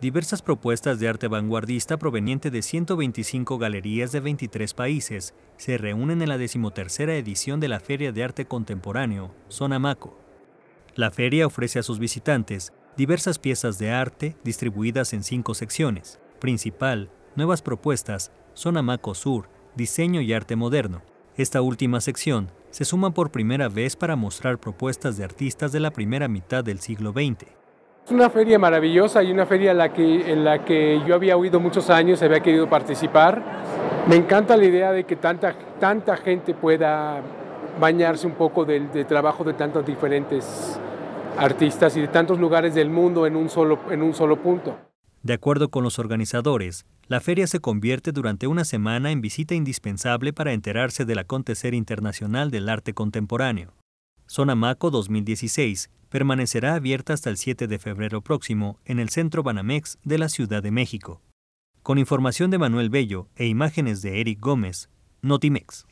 diversas propuestas de arte vanguardista proveniente de 125 galerías de 23 países se reúnen en la decimotercera edición de la Feria de Arte Contemporáneo, Sonamaco. La feria ofrece a sus visitantes diversas piezas de arte distribuidas en cinco secciones, principal, nuevas propuestas, Sonamaco Sur, diseño y arte moderno. Esta última sección se suma por primera vez para mostrar propuestas de artistas de la primera mitad del siglo XX. Es una feria maravillosa y una feria en la, que, en la que yo había oído muchos años, había querido participar. Me encanta la idea de que tanta, tanta gente pueda bañarse un poco del, trabajo de tantos diferentes artistas y de tantos lugares del mundo en un solo, en un solo punto. De acuerdo con los organizadores, la feria se convierte durante una semana en visita indispensable para enterarse del acontecer internacional del arte contemporáneo. Sonamaco 2016 permanecerá abierta hasta el 7 de febrero próximo en el Centro Banamex de la Ciudad de México. Con información de Manuel Bello e imágenes de Eric Gómez, Notimex.